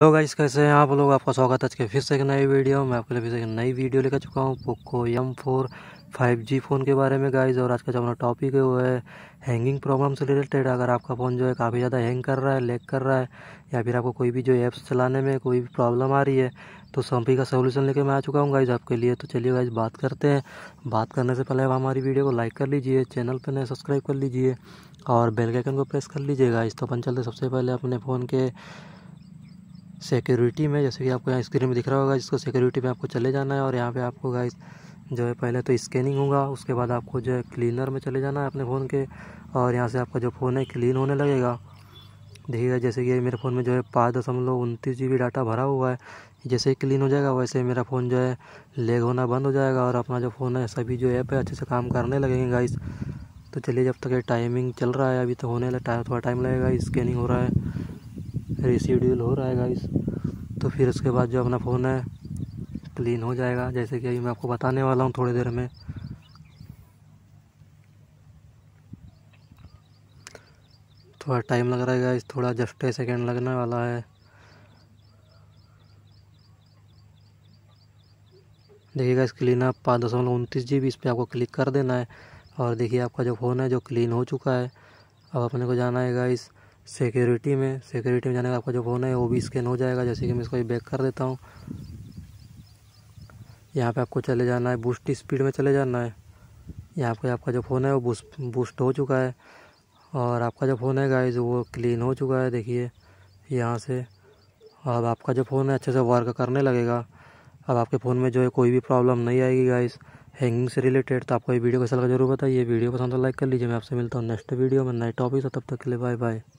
तो गाइस कैसे हैं आप लोग आपका स्वागत है आज के फिर से एक नई वीडियो में आपके लिए फिर से एक नई वीडियो लेकर चुका हूँ Poco M four five G phone के बारे में गाइस और आज का जो हमारा टॉपिक है वो है हैंगिंग प्रॉब्लम से रिलेटेड अगर आपका फ़ोन जो है काफ़ी ज़्यादा हैंग कर रहा है लेक कर रहा है या फिर आपको कोई भी जो ऐप्स चलाने में कोई भी प्रॉब्लम आ रही है तो सभी का सोल्यूशन लेकर मैं आ चुका हूँ गाइज आपके लिए तो चलिए गाइज बात करते हैं बात करने से पहले आप हमारी वीडियो को लाइक कर लीजिए चैनल पर नए सब्सक्राइब कर लीजिए और बेल को प्रेस कर लीजिए गाइज तो अपन चलते सबसे पहले अपने फ़ोन के सिक्योरिटी में जैसे कि आपको यहाँ स्क्रीन में दिख रहा होगा जिसको सिक्योरिटी में आपको चले जाना है और यहाँ पे आपको गाइस जो है पहले तो स्कैनिंग होगा उसके बाद आपको जो है क्लीनर में चले जाना है अपने फ़ोन के और यहाँ से आपका जो फ़ोन है क्लीन होने लगेगा देखिएगा जैसे कि मेरे फ़ोन में जो है पाँच दशमलव उनतीस जी बी डाटा भरा हुआ है जैसे ही क्लीन हो जाएगा वैसे मेरा फ़ोन जो है लेग होना बंद हो जाएगा और अपना जो फ़ोन है सभी जो ऐप है अच्छे से काम करने लगेंगे गाइस तो चलिए जब तक ये टाइमिंग चल रहा है अभी तो होने लगा थोड़ा टाइम लगेगा स्कैनिंग हो रहा है रिसीड्यूल हो रहा है गाइस तो फिर उसके बाद जो अपना फ़ोन है क्लीन हो जाएगा जैसे कि अभी मैं आपको बताने वाला हूँ थोड़ी देर में थोड़ा टाइम लग रहा है गाइस थोड़ा जस्ट ए सेकेंड लगने वाला है देखिएगा इस क्लीन आप पाँच दशमलव उनतीस जी बी इस पर आपको क्लिक कर देना है और देखिए आपका जो फ़ोन है जो क्लीन हो चुका है अब अपने को जाना है गाइस सिक्योरिटी में सिक्योरिटी में जाने का आपका जो फ़ोन है वो भी स्कैन हो जाएगा जैसे कि मैं इसको बैक कर देता हूँ यहाँ पे आपको चले जाना है बूस्ट स्पीड में चले जाना है यहाँ पे आपका जो फ़ोन है वो बूस्ट बूस्ट हो चुका है और आपका जो फ़ोन है गाइज वो क्लीन हो चुका है देखिए यहाँ से अब आपका जो फ़ोन है अच्छे से वर्क करने लगेगा अब आपके फ़ोन में जो है कोई भी प्रॉब्लम नहीं आएगी गाइज़ हैंगिंग से रिलेटेड तो आपको ये वीडियो कैसा लगा जरूर बताइए वीडियो पसंद तो लाइक कर लीजिए मैं आपसे मिलता हूँ नेक्स्ट वीडियो में नए टॉपिक तब तक के लिए बाय बाय